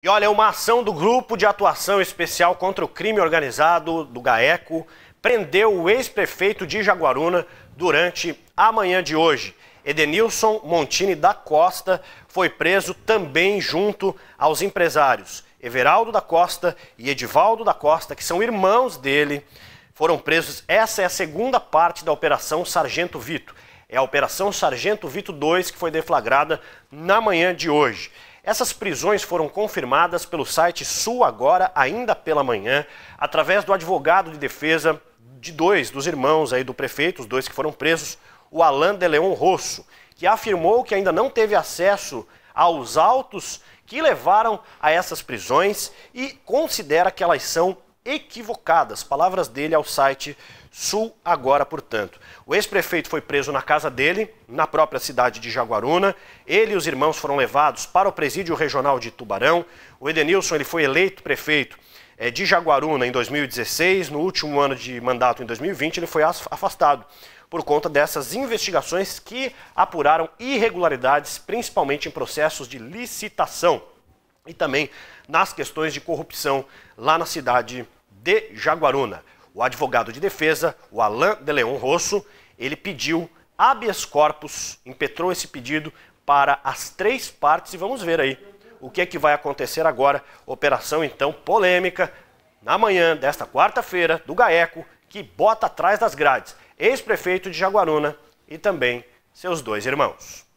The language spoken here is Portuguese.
E olha, é uma ação do Grupo de Atuação Especial contra o Crime Organizado do GAECO prendeu o ex-prefeito de Jaguaruna durante a manhã de hoje. Edenilson Montini da Costa foi preso também junto aos empresários Everaldo da Costa e Edivaldo da Costa, que são irmãos dele, foram presos. Essa é a segunda parte da Operação Sargento Vito. É a Operação Sargento Vito 2 que foi deflagrada na manhã de hoje. Essas prisões foram confirmadas pelo site Sul Agora, ainda pela manhã, através do advogado de defesa de dois dos irmãos aí do prefeito, os dois que foram presos, o Alain de Leon Rosso, que afirmou que ainda não teve acesso aos autos que levaram a essas prisões e considera que elas são equivocadas. Palavras dele ao site Sul Agora, portanto. O ex-prefeito foi preso na casa dele, na própria cidade de Jaguaruna. Ele e os irmãos foram levados para o presídio regional de Tubarão. O Edenilson ele foi eleito prefeito é, de Jaguaruna em 2016. No último ano de mandato, em 2020, ele foi afastado por conta dessas investigações que apuraram irregularidades, principalmente em processos de licitação e também nas questões de corrupção lá na cidade de Jaguaruna. O advogado de defesa, o Alain de Leon Rosso, ele pediu habeas corpus, impetrou esse pedido para as três partes e vamos ver aí o que é que vai acontecer agora. Operação então polêmica na manhã desta quarta-feira do GAECO que bota atrás das grades ex-prefeito de Jaguaruna e também seus dois irmãos.